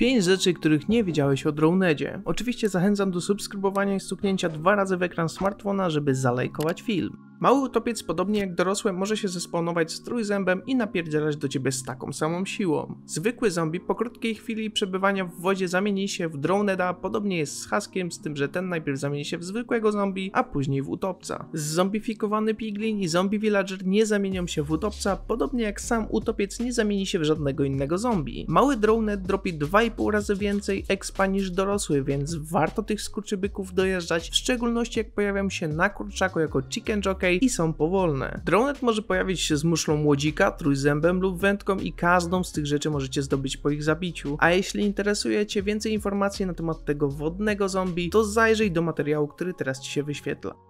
5 rzeczy, których nie widziałeś o Dronedzie. Oczywiście zachęcam do subskrybowania i stuknięcia dwa razy w ekran smartfona, żeby zalajkować film. Mały utopiec, podobnie jak dorosłe, może się zesponować z trójzębem i napierdzielać do ciebie z taką samą siłą. Zwykły zombie po krótkiej chwili przebywania w wodzie zamieni się w droneda, podobnie jest z Haskiem, z tym, że ten najpierw zamieni się w zwykłego zombie, a później w utopca. Zombifikowany piglin i zombie villager nie zamienią się w utopca, podobnie jak sam utopiec nie zamieni się w żadnego innego zombie. Mały Drowned dropi 2,5 razy więcej expa niż dorosły, więc warto tych skurczybyków dojeżdżać, w szczególności jak pojawią się na kurczaku jako chicken jockey i są powolne. Dronet może pojawić się z muszlą młodzika, trójzębem lub wędką i każdą z tych rzeczy możecie zdobyć po ich zabiciu. A jeśli interesuje Cię więcej informacji na temat tego wodnego zombie, to zajrzyj do materiału, który teraz Ci się wyświetla.